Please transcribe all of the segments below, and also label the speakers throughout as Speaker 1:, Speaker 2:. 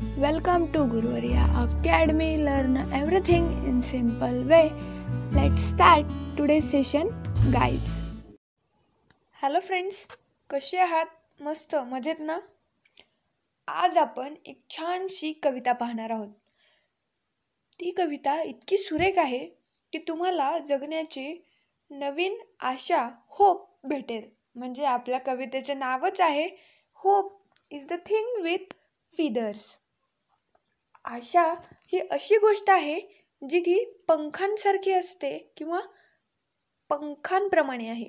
Speaker 1: Welcome to Guruvariya academy learn everything in simple way let start today session guides hello friends कसे आहात मस्त मजेत ना आज आपण एक छानशी कविता पाहणार आहोत ती कविता इतकी सुरेख आहे की तुम्हाला जगण्याची नवीन आशा होप भेटेल म्हणजे आपल्या कवितेचे नावच आहे hope is the thing with feathers आशा ही अशी गोष्ट आहे जी की पंखांसारखी असते किंवा पंखांप्रमाणे आहे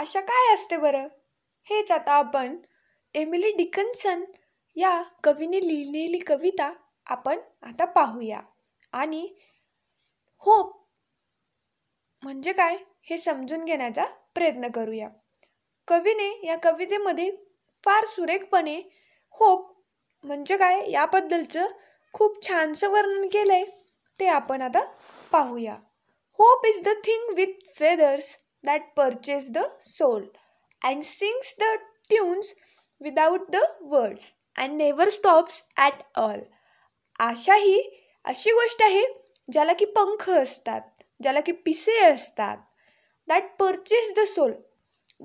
Speaker 1: आशा काय असते बरं हेच आता आपण एमिली डिकन्सन या कवीने लिहिलेली कविता आपण आता पाहूया आणि होप म्हणजे काय हे समजून घेण्याचा प्रयत्न करूया कवीने या कवितेमध्ये फार सुरेखपणे होप म्हणजे काय याबद्दलचं खूप छानसं वर्णन केलं आहे ते आपण आता पाहूया hope is the thing with feathers that perches the soul and sings the tunes without the words and never stops at all आशा ही अशी गोष्ट आहे ज्याला की पंख असतात ज्याला की पिसे असतात दॅट परचेस द सोल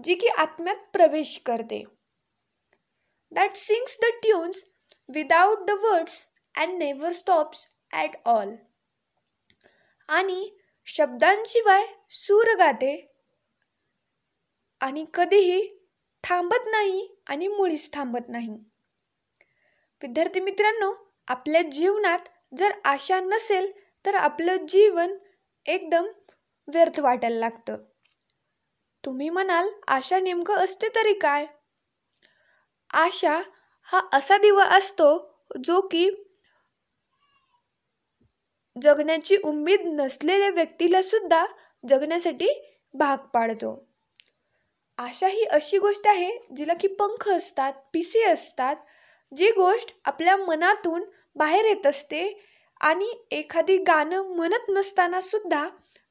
Speaker 1: जी की आत्म्यात प्रवेश करते that sings the tunes without the words and never stops at all आणि शब्दांशिवाय सूर गाते आणि कधीही थांबत नाही आणि मुळीच थांबत नाही विद्यार्थी मित्रांनो आपल्या जीवनात जर आशा नसेल तर आपलं जीवन एकदम व्यर्थ वाटायला लागतं तुम्ही म्हणाल आशा नेमकं असते तरी काय आशा हा असा दिवा असतो जो की जगण्याची उम्मीद नसलेल्या व्यक्तीलासुद्धा जगण्यासाठी भाग पाडतो आशा ही अशी गोष्ट आहे जिला की पंख असतात पिसे असतात जी गोष्ट आपल्या मनातून बाहेर येत असते आणि एखादी गाणं म्हणत नसतानासुद्धा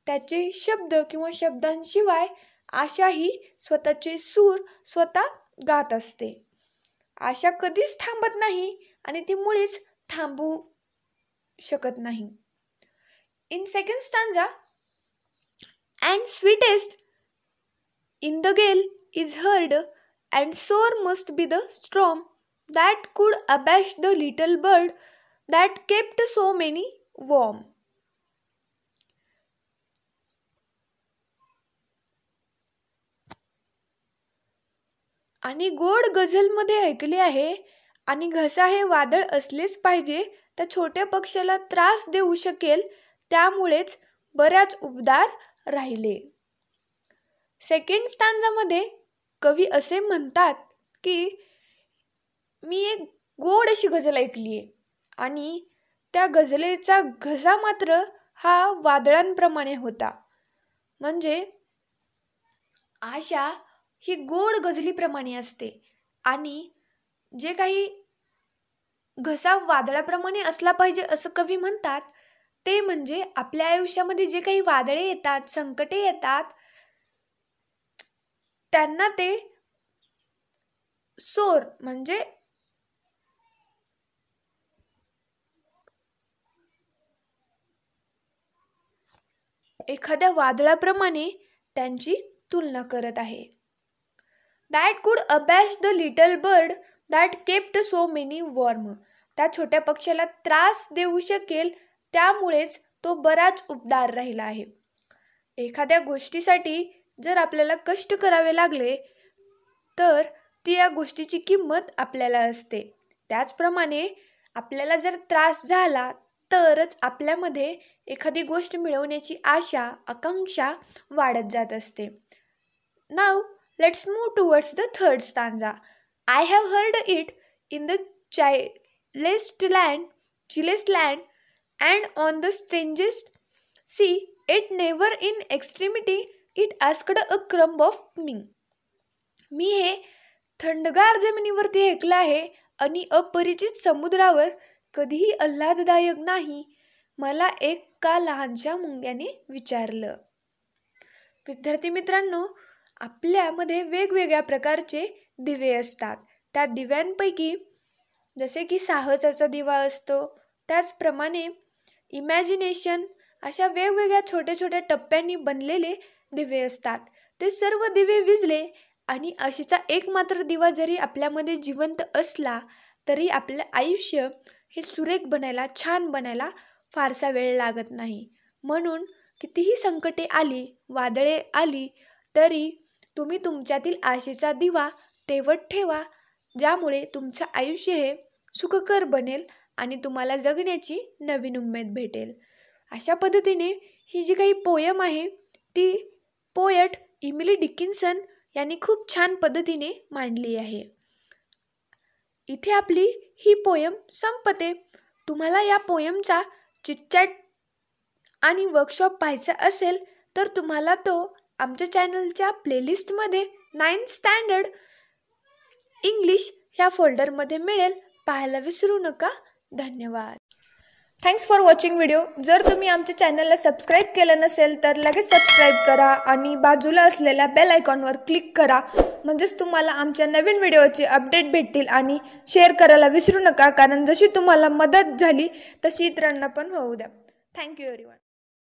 Speaker 1: त्याचे शब्द किंवा शब्दांशिवाय आशा ही स्वतःचे सूर स्वतः गात असते आशा कधीच थांबत नाही आणि ती मुळीच थांबू शकत नाही In second stanza, and sweetest in the gale is heard, and sore must be the storm that could abash the little bird that kept so many warm. आणि गोड गझलमध्ये ऐकले आहे आणि घसा हे वादळ असलेच पाहिजे त्या छोट्या पक्षाला त्रास देऊ शकेल त्यामुळेच बऱ्याच उबदार राहिले सेकंड स्टांजामध्ये कवी असे म्हणतात की मी एक गोड अशी गझल ऐकली आहे आणि त्या गजलेचा घसा मात्र हा वादळांप्रमाणे होता म्हणजे आशा ही गोड गझलीप्रमाणे असते आणि जे काही घसा वादळाप्रमाणे असला पाहिजे असं कवी म्हणतात ते म्हणजे आपल्या आयुष्यामध्ये जे काही वादळे येतात संकटे येतात त्यांना ते सोर म्हणजे एखाद्या वादळाप्रमाणे त्यांची तुलना करत आहे that could abash the little bird that kept so many warm त्या छोट्या पक्षाला त्रास देऊ शकेल त्यामुळेच तो बराच उबदार राहिला आहे एखाद्या गोष्टीसाठी जर आपल्याला कष्ट करावे लागले तर ती या गोष्टीची किंमत आपल्याला असते त्याचप्रमाणे आपल्याला जर त्रास झाला तरच आपल्यामध्ये एखादी गोष्ट मिळवण्याची आशा आकांक्षा वाढत जात असते now let's move towards the third stanza I have heard it in the chillest land chillest land and on the strangest sea it never in extremity, it asked a crumb of me me हे थंडगार जमिनीवरती ऐकलं आहे आणि अपरिचित समुद्रावर कधीही आल्हाददायक नाही मला एक का लहानशा मुंग्याने विचारलं विद्यार्थी मित्रांनो आपल्यामध्ये वेगवेगळ्या प्रकारचे दिवे असतात त्या दिव्यांपैकी जसे की साहसाचा दिवा असतो त्याचप्रमाणे इमॅजिनेशन अशा वेगवेगळ्या छोट्या छोट्या टप्प्यांनी बनलेले दिवे असतात ते सर्व दिवे विजले आणि अशीचा एकमात्र दिवा जरी आपल्यामध्ये जिवंत असला तरी आपलं आयुष्य हे सुरेख बनायला छान बनायला फारसा वेळ लागत नाही म्हणून कितीही संकटे आली वादळे आली तरी तुम्ही तुमच्यातील आशेचा दिवा तेवट ठेवा ज्यामुळे तुमचं आयुष्य हे सुखकर बनेल आणि तुम्हाला जगण्याची नवीन उमेद भेटेल अशा पद्धतीने ही जी काही पोयम आहे ती पोयट इमिली डिकिन्सन यांनी खूप छान पद्धतीने मांडली आहे इथे आपली ही पोयम संपते तुम्हाला या पोयमचा चिटचॅट आणि वर्कशॉप पाहायचा असेल तर तुम्हाला तो आमच्या चॅनलच्या प्लेलिस्टमध्ये नाईन स्टँडर्ड इंग्लिश ह्या फोल्डरमध्ये मिळेल पाहायला विसरू नका धन्यवाद थँक्स फॉर वॉचिंग व्हिडिओ जर तुम्ही आमच्या चॅनलला सबस्क्राईब केलं नसेल तर लगेच सबस्क्राईब करा आणि बाजूला असलेल्या बेल आयकॉनवर क्लिक करा म्हणजेच तुम्हाला आमच्या नवीन व्हिडिओचे अपडेट भेटतील आणि शेअर करायला विसरू नका कारण जशी तुम्हाला मदत झाली तशी इतरांना पण होऊ द्या थँक्यू एव्हरीवन